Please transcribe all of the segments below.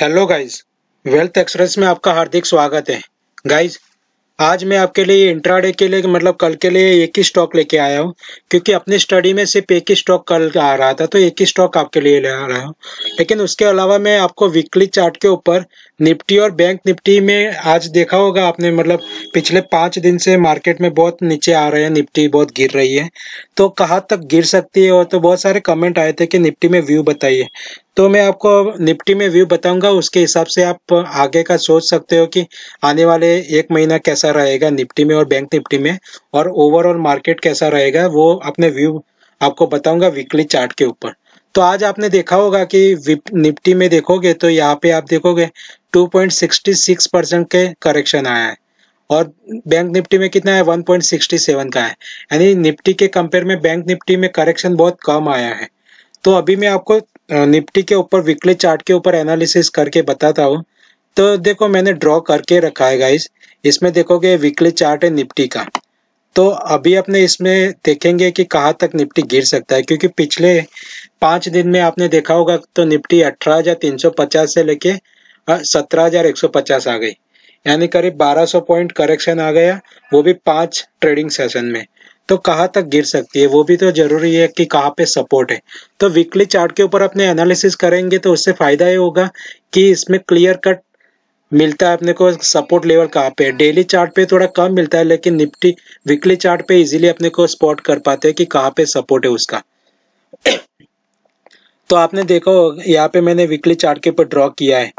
hello guys wealth express में आपका हार्दिक स्वागत है गाइस आज मैं आपके लिए इंट्राडे के लिए मतलब कल के लिए एक ही स्टॉक लेके आया हूँ क्योंकि अपने स्टडी में सिर्फ एक ही स्टॉक कल आ रहा था तो एक ही स्टॉक आपके लिए ले आ रहा हूँ लेकिन उसके अलावा मैं आपको वीकली चार्ट के ऊपर निफ्टी और बैंक निफ्टी में आज देखा होगा आपने मतलब पिछले पांच दिन से मार्केट में बहुत नीचे आ रहे हैं निफ्टी बहुत गिर रही है तो कहाँ तक गिर सकती है और तो बहुत सारे कमेंट आए थे कि निफ्टी में व्यू बताइए तो मैं आपको निफ्टी में व्यू बताऊंगा उसके हिसाब से आप आगे का सोच सकते हो कि आने वाले एक महीना कैसा रहेगा निफ्टी में और बैंक निफ्टी में और ओवरऑल मार्केट कैसा रहेगा वो अपने व्यू आपको बताऊंगा वीकली चार्ट के ऊपर तो आज आपने देखा होगा कि निफ्टी में देखोगे तो यहाँ पे आप देखोगे 2.66 परसेंट के करेक्शन आया है और बैंक निफ्टी में कितना है 1.67 का है यानी निफ्टी के कंपेयर में बैंक निफ्टी में करेक्शन बहुत कम आया है तो अभी मैं आपको निफ्टी के ऊपर वीकली चार्ट के ऊपर एनालिसिस करके बताता हूँ तो देखो मैंने ड्रॉ करके रखा है गाइस इसमें देखोगे वीकली चार्ट है निफ्टी का तो अभी अपने इसमें देखेंगे कि कहाँ तक निफ्टी गिर सकता है क्योंकि पिछले पांच दिन में आपने देखा होगा तो निफ्टी अठारह पचास से लेके सत्रह हजार एक सौ पचास आ गई यानी करीब 1200 पॉइंट करेक्शन आ गया वो भी पांच ट्रेडिंग सेशन में तो कहाँ तक गिर सकती है वो भी तो जरूरी है कि कहाँ पे सपोर्ट है तो वीकली चार्ट के ऊपर अपने एनालिसिस करेंगे तो उससे फायदा ये होगा कि इसमें क्लियर कट मिलता है अपने को सपोर्ट लेवल कहाँ पे डेली चार्ट पे थोड़ा कम मिलता है लेकिन निफ्टी वीकली चार्ट पे इजीली अपने को स्पॉट कर पाते हैं कि कहाँ पे सपोर्ट है उसका तो आपने देखो यहाँ पे मैंने वीकली चार्ट के ऊपर ड्रॉ किया है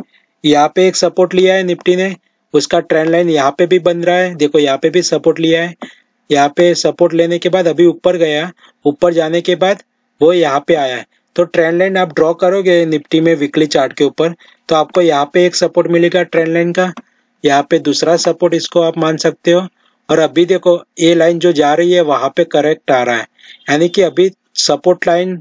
यहाँ पे एक सपोर्ट लिया है निफ्टी ने उसका ट्रेंड लाइन यहाँ पे भी बन रहा है देखो यहाँ पे भी सपोर्ट लिया है यहाँ पे सपोर्ट लेने के बाद अभी ऊपर गया ऊपर जाने के बाद वो यहाँ पे आया है तो ट्रेंड लाइन आप ड्रॉ करोगे निफ्टी में वीकली चार्ट के ऊपर तो आपको यहाँ पे एक सपोर्ट मिलेगा ट्रेंड लाइन का यहाँ पे दूसरा सपोर्ट इसको आप मान सकते हो और अभी देखो ये लाइन जो जा रही है वहां पे करेक्ट आ रहा है यानी कि अभी सपोर्ट लाइन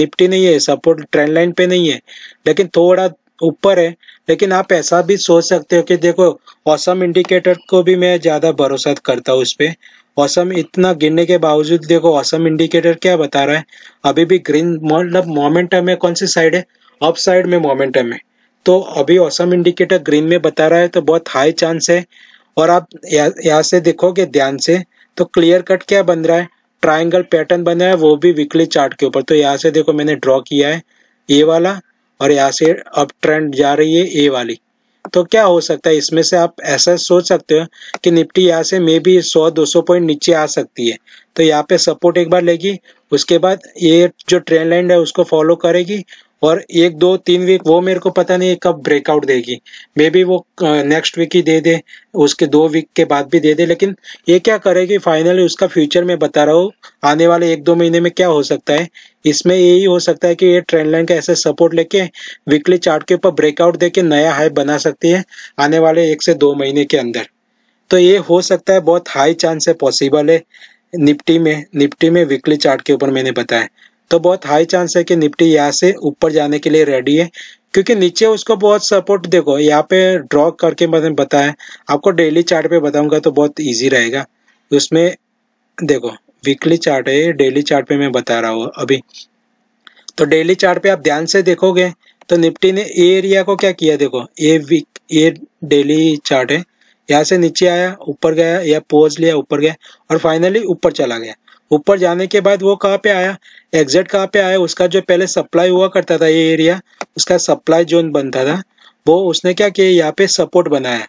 निपटी नहीं है सपोर्ट ट्रेंड लाइन पे नहीं है लेकिन थोड़ा ऊपर है लेकिन आप ऐसा भी सोच सकते हो कि देखो ऑसम इंडिकेटर को भी मैं ज़्यादा भरोसा करता हूँ उस पर औसम इतना गिरने के बावजूद देखो ऑसम इंडिकेटर क्या बता रहा है अभी भी ग्रीन मतलब मोमेंटम है कौन सी साइड है अप साइड में मोमेंटम है तो अभी ऑसम इंडिकेटर ग्रीन में बता रहा है तो बहुत हाई चांस है और आप यहाँ से देखोगे ध्यान से तो क्लियर कट क्या बन रहा है ट्राइंगल पैटर्न बन रहा है वो भी वीकली चार्ट के ऊपर तो यहाँ से देखो मैंने ड्रॉ किया है ए वाला और यहाँ से अब ट्रेंड जा रही है ए वाली तो क्या हो सकता है इसमें से आप ऐसा सोच सकते हो कि निफ्टी यहाँ से मे बी 100-200 पॉइंट नीचे आ सकती है तो यहाँ पे सपोर्ट एक बार लेगी उसके बाद ये जो ट्रेंड लाइन है उसको फॉलो करेगी और एक दो तीन वीक वो मेरे को पता नहीं कब ब्रेकआउट देगी मे बी वो नेक्स्ट वीक ही दे दे उसके दो वीक के बाद भी दे दे लेकिन ये क्या करेगी फाइनली उसका फ्यूचर में बता रहा हूँ आने वाले एक दो महीने में क्या हो सकता है इसमें यही हो सकता है कि ये ट्रेंड लाइन का ऐसे सपोर्ट लेके वीकली चार्ट के ऊपर ब्रेकआउट देके नया हाई बना सकती है आने वाले एक से दो महीने के अंदर तो ये हो सकता है बहुत हाई चांस है पॉसिबल है निफ्टी में निफ्टी में वीकली चार्ट के ऊपर मैंने बताया तो बहुत हाई चांस है कि निफ्टी यहाँ से ऊपर जाने के लिए रेडी है क्योंकि नीचे उसको बहुत सपोर्ट देखो यहाँ पे ड्रॉ करके मैंने बताया आपको डेली चार्ट पे बताऊंगा तो बहुत इजी रहेगा उसमें देखो वीकली चार्ट है डेली चार्ट पे मैं बता रहा हूँ अभी तो डेली चार्ट पे आप ध्यान से देखोगे तो निफ्टी ने ए एरिया को क्या किया देखो ये वीक ये डेली चार्ट है यहाँ से नीचे आया ऊपर गया या पोज लिया ऊपर गया और फाइनली ऊपर चला गया ऊपर जाने के बाद वो कहाँ पे आया एग्जैक्ट कहाँ पे आया उसका जो पहले सप्लाई हुआ करता था ये एरिया उसका सप्लाई जोन बनता था वो उसने क्या किया यहाँ पे सपोर्ट बनाया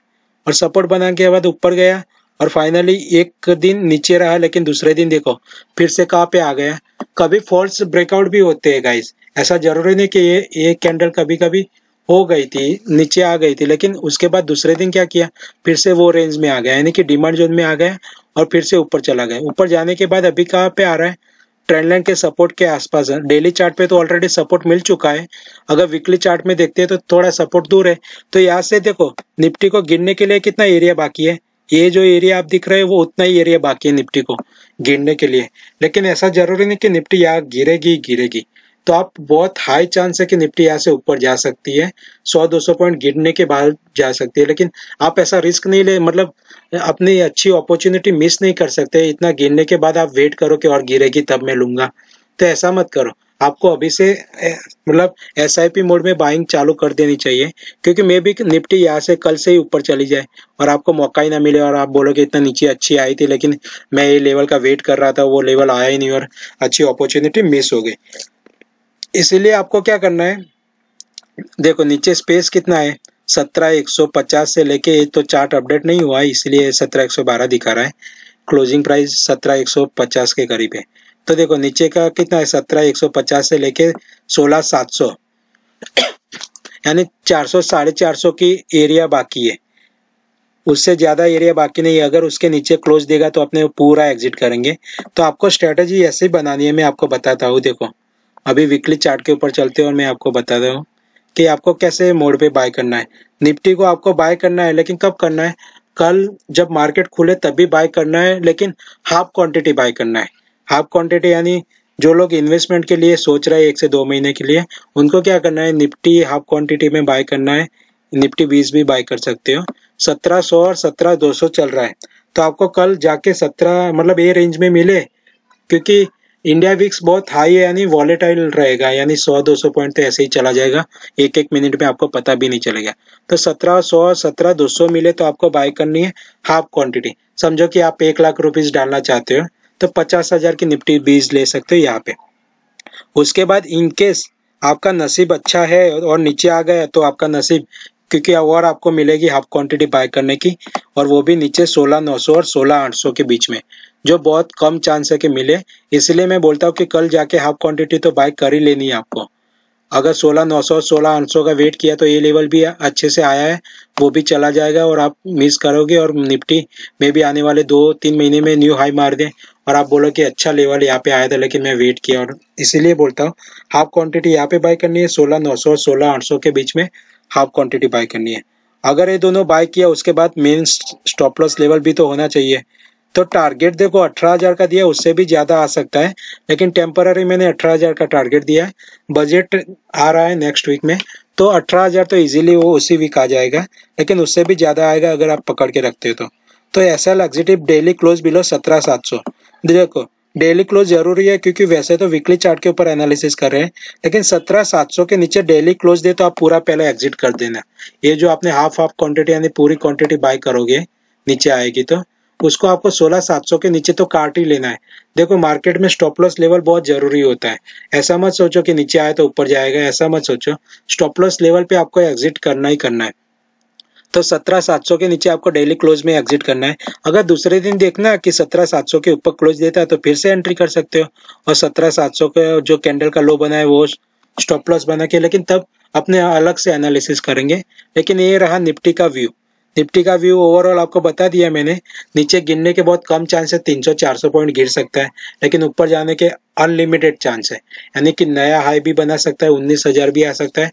और सपोर्ट बना के बाद ऊपर गया और फाइनली एक दिन नीचे रहा लेकिन दूसरे दिन देखो फिर से कहाँ पे आ गया कभी फॉल्स ब्रेकआउट भी होते हैं गाइस ऐसा जरूरी नहीं कि ये ये कैंडल कभी कभी हो गई थी नीचे आ गई थी लेकिन उसके बाद दूसरे दिन क्या किया फिर से वो रेंज में आ गया यानी कि डिमांड जोन में आ गया और फिर से ऊपर चला गया ऊपर जाने के बाद अभी कहाँ पे आ रहा है ट्रेंड लाइन के सपोर्ट के आसपास है डेली चार्ट पे तो ऑलरेडी सपोर्ट मिल चुका है अगर वीकली चार्ट में देखते हैं तो थोड़ा सपोर्ट दूर है तो यहाँ से देखो निफ्टी को गिरने के लिए कितना एरिया बाकी है ये जो एरिया आप दिख रहे हैं वो उतना ही एरिया बाकी है निफ्टी को गिरने के लिए लेकिन ऐसा जरूरी नहीं कि निफ्टी यहाँ गिरेगी गिरेगी तो आप बहुत हाई चांस है कि निफ्टी यहाँ से ऊपर जा सकती है 100-200 पॉइंट गिरने के बाद जा सकती है लेकिन आप ऐसा रिस्क नहीं ले मतलब अपनी अच्छी अपॉर्चुनिटी मिस नहीं कर सकते इतना गिरने के बाद आप वेट करो कि और गिरेगी तब मैं लूंगा तो ऐसा मत करो आपको अभी से मतलब एस मोड में बाइंग चालू कर देनी चाहिए क्योंकि मे भी निफ्टी यहाँ से कल से ही ऊपर चली जाए और आपको मौका ही ना मिले और आप बोलोगे इतना नीचे अच्छी आई थी लेकिन मैं ये लेवल का वेट कर रहा था वो लेवल आया ही नहीं और अच्छी अपॉर्चुनिटी मिस हो गई इसीलिए आपको क्या करना है देखो नीचे स्पेस कितना है सत्रह एक सौ पचास से लेके ये तो चार्ट अपडेट नहीं हुआ है इसलिए सत्रह एक सौ बारह दिखा रहा है क्लोजिंग प्राइस सत्रह एक सौ पचास के करीब है तो देखो नीचे का कितना है सत्रह एक सौ पचास से लेके सोलह सात सौ यानी चार सौ साढ़े चार सौ की एरिया बाकी है उससे ज़्यादा एरिया बाकी नहीं है अगर उसके नीचे क्लोज देगा तो अपने पूरा एग्जिट करेंगे तो आपको स्ट्रेटेजी ऐसे बनानी है मैं आपको बताता हूँ देखो अभी वीकली चार्ट के ऊपर चलते हैं और मैं आपको बताता हूँ कि आपको कैसे मोड पे बाय करना है निफ्टी को आपको बाय करना है लेकिन कब करना है कल जब मार्केट खुले तब भी बाय करना है लेकिन हाफ क्वांटिटी बाय करना है हाफ क्वांटिटी यानी जो लोग इन्वेस्टमेंट के लिए सोच रहे हैं एक से दो महीने के लिए उनको क्या करना है निफ्टी हाफ क्वांटिटी में बाय करना है निफ्टी बीस भी बाय कर सकते हो सत्रह सौ और सत्रह दो सौ चल रहा है तो आपको कल जाके सत्रह मतलब ए रेंज में मिले क्योंकि इंडिया विक्स बहुत हाई है यानी वॉलेटाइल रहेगा यानी 100-200 पॉइंट तो ऐसे ही चला जाएगा एक एक मिनट में आपको पता भी नहीं चलेगा तो 1700 सत्रह 200 मिले तो आपको बाय करनी है हाफ क्वांटिटी समझो कि आप एक लाख रुपीज डालना चाहते हो तो 50,000 की निफ्टी बीज ले सकते हो यहाँ पे उसके बाद इनकेस आपका नसीब अच्छा है और नीचे आ गया तो आपका नसीब क्योंकि अवार्ड आपको मिलेगी हाफ क्वांटिटी बाय करने की और वो भी नीचे 16900 और 16800 के बीच में जो बहुत कम चांस है कि मिले इसलिए मैं बोलता हूँ कि कल जाके हाफ क्वांटिटी तो बाय कर ही लेनी है आपको अगर 16900 16800 का वेट किया तो ये लेवल भी अच्छे से आया है वो भी चला जाएगा और आप मिस करोगे और निफ्टी में भी आने वाले दो तीन महीने में न्यू हाई मार दें और आप बोलो कि अच्छा लेवल यहाँ पे आया था लेकिन मैं वेट किया और इसीलिए बोलता हूँ हाफ क्वांटिटी यहाँ पे बाय करनी है सोलह नौ सौ सोलह आठ सौ के बीच में हाफ क्वांटिटी बाय करनी है अगर ये दोनों बाय किया उसके बाद मेन स्टॉप लॉस लेवल भी तो होना चाहिए तो टारगेट देखो अठारह हजार का दिया उससे भी ज्यादा आ सकता है लेकिन टेम्पररी मैंने अठारह हजार का टारगेट दिया है बजट आ रहा है नेक्स्ट वीक में तो अठारह हजार तो इजीली वो उसी वीक आ जाएगा लेकिन उससे भी ज्यादा आएगा अगर आप पकड़ के रखते हो तो तो S L daily close below सत्रह सात सौ देखो डेली क्लोज जरूरी है क्योंकि वैसे तो वीकली चार्ट के ऊपर एनालिसिस कर रहे हैं लेकिन सत्रह सात सौ के नीचे डेली क्लोज दे तो आप पूरा पहले एग्जिट कर देना ये जो आपने हाफ हाफ क्वांटिटी यानी पूरी क्वांटिटी बाय करोगे नीचे आएगी तो उसको आपको सोलह सात सौ के नीचे तो काट ही लेना है देखो मार्केट में स्टॉप लॉस लेवल बहुत जरूरी होता है ऐसा मत सोचो कि नीचे आए तो ऊपर जाएगा ऐसा मत सोचो स्टॉप लॉस लेवल पे आपको एग्जिट करना ही करना है तो सत्रह सात सौ के नीचे आपको डेली क्लोज में एग्जिट करना है अगर दूसरे दिन देखना कि सत्रह सात सौ के ऊपर क्लोज देता है तो फिर से एंट्री कर सकते हो और सत्रह सात सौ के जो कैंडल का लो बना है वो स्टॉप लॉस बना के लेकिन तब अपने अलग से एनालिसिस करेंगे लेकिन ये रहा निफ्टी का व्यू निफ्टी का व्यू ओवरऑल आपको बता दिया मैंने नीचे गिरने के बहुत कम चांस है 300-400 पॉइंट गिर सकता है लेकिन ऊपर जाने के अनलिमिटेड चांस है यानी कि नया हाई भी बना सकता है उन्नीस भी आ सकता है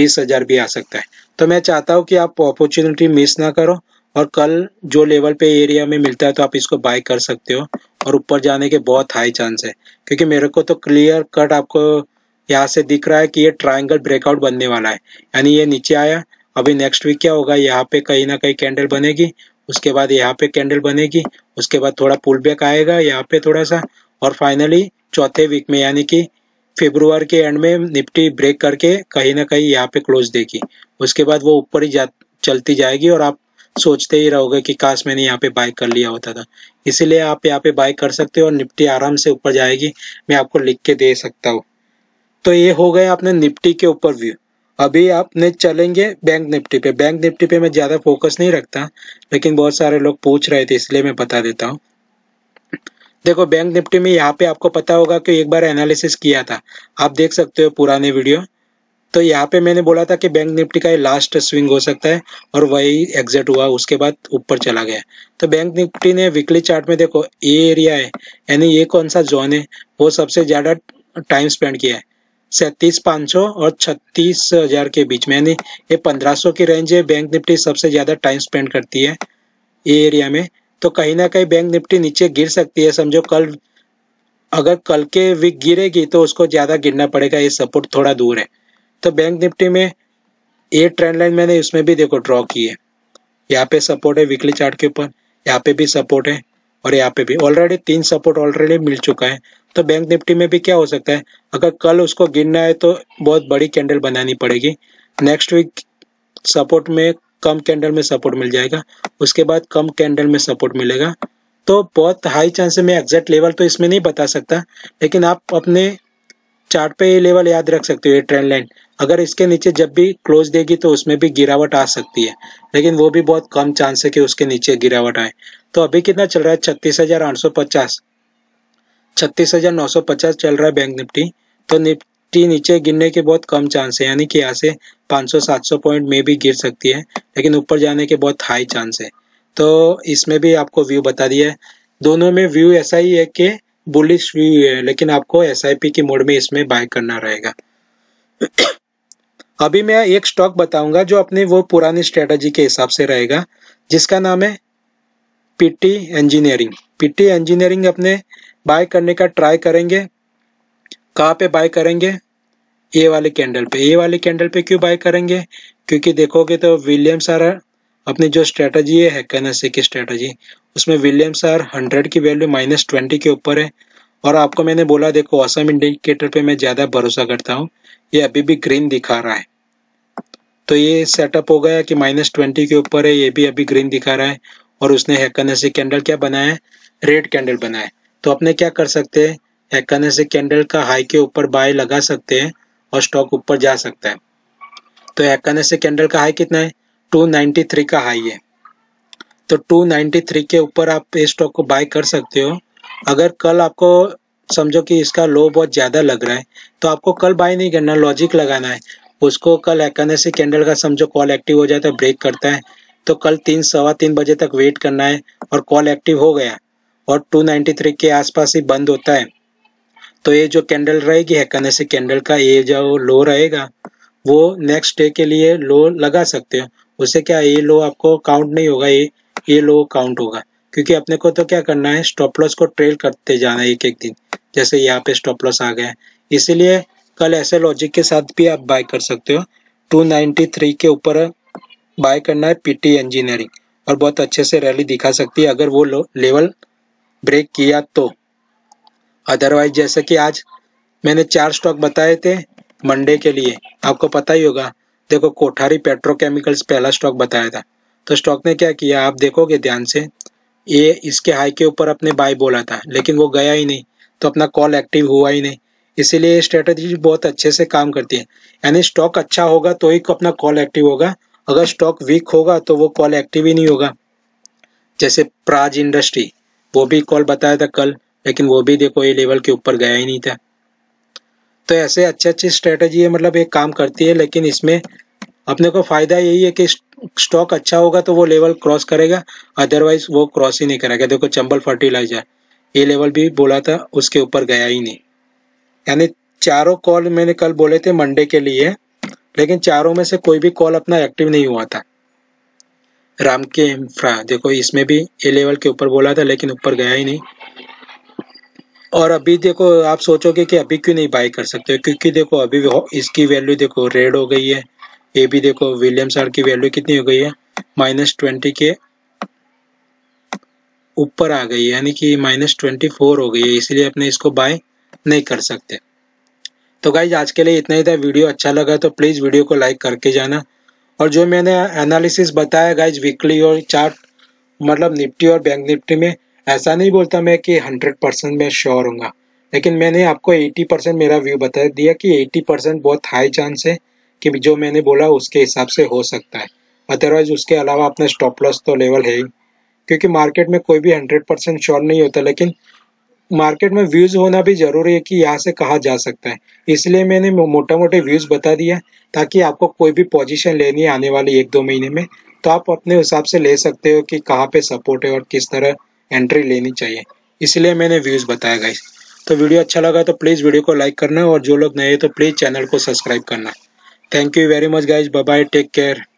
बीस भी आ सकता है तो मैं चाहता हूँ कि आप अपॉर्चुनिटी मिस ना करो और कल जो लेवल पे एरिया में मिलता है तो आप इसको बाय कर सकते हो और ऊपर जाने के बहुत हाई चांस है क्योंकि मेरे को तो क्लियर कट आपको यहाँ से दिख रहा है कि ये ट्रायंगल ब्रेकआउट बनने वाला है यानी ये नीचे आया अभी नेक्स्ट वीक क्या होगा यहाँ पे कहीं ना कहीं कैंडल बनेगी उसके बाद यहाँ पे कैंडल बनेगी उसके बाद थोड़ा पुल बैक आएगा यहाँ पे थोड़ा सा और फाइनली चौथे वीक में यानी कि फेब्रुआर के एंड में निफ्टी ब्रेक करके कहीं ना कहीं यहाँ पे क्लोज देगी उसके बाद वो ऊपर ही जा चलती जाएगी और आप सोचते ही रहोगे कि काश मैंने यहाँ पे बाय कर लिया होता था इसीलिए आप यहाँ पे बाय कर सकते हो और निफ्टी आराम से ऊपर जाएगी मैं आपको लिख के दे सकता हूँ तो ये हो गया अपने निफ्टी के ऊपर व्यू अभी आपने चलेंगे बैंक निफ्टी पे बैंक निफ्टी पे मैं ज़्यादा फोकस नहीं रखता लेकिन बहुत सारे लोग पूछ रहे थे इसलिए मैं बता देता हूँ देखो बैंक निफ्टी में यहाँ पे आपको पता होगा कि एक बार एनालिसिस किया था आप देख सकते हो पुराने वीडियो तो यहाँ पे मैंने बोला था कि बैंक निफ्टी का लास्ट स्विंग हो सकता है और वही एग्जिट हुआ उसके बाद ऊपर चला गया तो बैंक निफ्टी ने वीकली चार्ट में देखो ये एरिया है यानी ये कौन सा जोन है वो सबसे ज़्यादा टाइम स्पेंड किया है सैंतीस पाँच सौ और छत्तीस हजार के बीच में यानी ये पंद्रह सौ की रेंज है बैंक निफ्टी सबसे ज़्यादा टाइम स्पेंड करती है ये एरिया में तो कहीं ना कहीं बैंक निफ्टी नीचे गिर सकती है समझो कल अगर कल के वीक गिरेगी तो उसको ज़्यादा गिरना पड़ेगा ये सपोर्ट थोड़ा दूर है तो बैंक निफ्टी में ये ट्रेंड लाइन मैंने इसमें भी देखो ड्रॉ की है यहाँ पे सपोर्ट है वीकली चार्ट के ऊपर यहाँ पे भी सपोर्ट है और यहाँ पे भी ऑलरेडी तीन सपोर्ट ऑलरेडी मिल चुका है तो बैंक निफ्टी में भी क्या हो सकता है अगर कल उसको गिरना है तो बहुत बड़ी कैंडल बनानी पड़ेगी नेक्स्ट वीक सपोर्ट में कम कैंडल में सपोर्ट मिल जाएगा उसके बाद कम कैंडल में सपोर्ट मिलेगा तो बहुत हाई चांस में एग्जैक्ट लेवल तो इसमें नहीं बता सकता लेकिन आप अपने चार्ट पे ये लेवल याद रख सकते हो ये ट्रेंड लाइन अगर इसके नीचे जब भी क्लोज देगी तो उसमें भी गिरावट आ सकती है लेकिन वो भी बहुत कम चांस है कि उसके नीचे गिरावट आए तो अभी कितना चल रहा है छत्तीस हजार आठ सौ पचास छत्तीस चल रहा है बैंक निफ्टी तो निफ्टी नीचे गिरने के बहुत कम चांस है यानी कि यहाँ से 500-700 पॉइंट में भी गिर सकती है लेकिन ऊपर जाने के बहुत हाई चांस है तो इसमें भी आपको व्यू बता दिया है दोनों में व्यू ऐसा ही है कि बुलिश व्यू है लेकिन आपको एस के मोड में इसमें बाय करना रहेगा अभी मैं एक स्टॉक बताऊंगा जो अपने वो पुरानी स्ट्रेटजी के हिसाब से रहेगा जिसका नाम है पीटी इंजीनियरिंग पीटी इंजीनियरिंग अपने बाय करने का ट्राई करेंगे कहाँ पे बाय करेंगे ए वाले कैंडल पे ए वाले कैंडल पे क्यों बाय करेंगे क्योंकि देखोगे तो विलियम सर अपनी जो स्ट्रेटजी है हैकनसी की स्ट्रेटजी उसमें विलियम सर हंड्रेड की वैल्यू माइनस ट्वेंटी के ऊपर है और आपको मैंने बोला देखो असम इंडिकेटर पे मैं ज़्यादा भरोसा करता हूँ ये अभी भी ग्रीन दिखा रहा है तो ये सेटअप हो गया कि माइनस ट्वेंटी के ऊपर है ये भी अभी ग्रीन दिखा रहा है और उसने हैकनसी कैंडल क्या बनाया है रेड कैंडल बनाया है तो अपने क्या कर सकते हैं हैक से कैंडल का हाई के ऊपर बाय लगा सकते हैं और स्टॉक ऊपर जा सकता है तो एक करने से कैंडल का हाई कितना है 293 का हाई है तो 293 के ऊपर आप इस स्टॉक को बाय कर सकते हो अगर कल आपको समझो कि इसका लो बहुत ज़्यादा लग रहा है तो आपको कल बाय नहीं करना लॉजिक लगाना है उसको कल एक करने से कैंडल का समझो कॉल एक्टिव हो जाए तो ब्रेक करता है तो कल तीन सवा तीन बजे तक वेट करना है और कॉल एक्टिव हो गया और 293 के आसपास ही बंद होता है तो ये जो कैंडल रहेगी से कैंडल का ये जो लो रहेगा वो नेक्स्ट डे के लिए लो लगा सकते हो उसे क्या ये लो आपको काउंट नहीं होगा ये ये लो काउंट होगा क्योंकि अपने को तो क्या करना है स्टॉप लॉस को ट्रेल करते जाना है एक एक दिन जैसे यहाँ पे स्टॉप लॉस आ गया इसीलिए कल ऐसे लॉजिक के साथ भी आप बाय कर सकते हो 293 के ऊपर बाय करना है पीटी इंजीनियरिंग और बहुत अच्छे से रैली दिखा सकती है अगर वो लेवल ब्रेक किया तो अदरवाइज जैसे कि आज मैंने चार स्टॉक बताए थे मंडे के लिए आपको पता ही होगा देखो कोठारी पेट्रोकेमिकल्स पहला स्टॉक बताया था तो स्टॉक ने क्या किया आप देखोगे ध्यान से ये इसके हाई के ऊपर अपने बाय बोला था लेकिन वो गया ही नहीं तो अपना कॉल एक्टिव हुआ ही नहीं इसीलिए स्ट्रेटेजी बहुत अच्छे से काम करती है यानी स्टॉक अच्छा होगा तो ही अपना कॉल एक्टिव होगा अगर स्टॉक वीक होगा तो वो कॉल एक्टिव ही नहीं होगा जैसे प्राज इंडस्ट्री वो भी कॉल बताया था कल लेकिन वो भी देखो ये लेवल के ऊपर गया ही नहीं था तो ऐसे अच्छे अच्छी स्ट्रेटेजी है मतलब एक काम करती है लेकिन इसमें अपने को फायदा यही है कि स्टॉक अच्छा होगा तो वो लेवल क्रॉस करेगा अदरवाइज वो क्रॉस ही नहीं करेगा देखो चंबल फर्टिलाइजर ये लेवल भी बोला था उसके ऊपर गया ही नहीं यानी चारों कॉल मैंने कल बोले थे मंडे के लिए लेकिन चारों में से कोई भी कॉल अपना एक्टिव नहीं हुआ था राम के इंफ्रा देखो इसमें भी ए लेवल के ऊपर बोला था लेकिन ऊपर गया ही नहीं और अभी देखो आप सोचोगे कि अभी क्यों नहीं बाई कर सकते क्योंकि देखो अभी इसकी वैल्यू देखो रेड हो गई है ये भी देखो विलियम सर की वैल्यू कितनी हो गई है माइनस ट्वेंटी के ऊपर आ गई है यानी कि माइनस ट्वेंटी फोर हो गई है इसलिए अपने इसको बाय नहीं कर सकते तो गाइज आज के लिए इतना ही था वीडियो अच्छा लगा तो प्लीज़ वीडियो को लाइक करके जाना और जो मैंने एनालिसिस बताया गाइज वीकली और चार्ट मतलब निफ्टी और बैंक निफ्टी में ऐसा नहीं बोलता मैं कि हंड्रेड परसेंट मैं श्योर हूँ लेकिन मैंने आपको 80 परसेंट मेरा व्यू बता दिया कि 80 परसेंट बहुत हाई चांस है कि जो मैंने बोला उसके हिसाब से हो सकता है अदरवाइज उसके अलावा अपना स्टॉप लॉस तो लेवल है ही क्योंकि मार्केट में कोई भी हंड्रेड परसेंट श्योर नहीं होता लेकिन मार्केट में व्यूज होना भी जरूरी है कि यहाँ से कहा जा सकता है इसलिए मैंने मोटा मोटे व्यूज बता दिया ताकि आपको कोई भी पोजीशन लेनी आने वाले एक दो महीने में तो आप अपने हिसाब से ले सकते हो कि कहाँ पे सपोर्ट है और किस तरह एंट्री लेनी चाहिए इसलिए मैंने व्यूज बताया गाइस तो वीडियो अच्छा लगा तो प्लीज़ वीडियो को लाइक करना और जो लोग नए हैं तो प्लीज़ चैनल को सब्सक्राइब करना thank you very much guys bye take care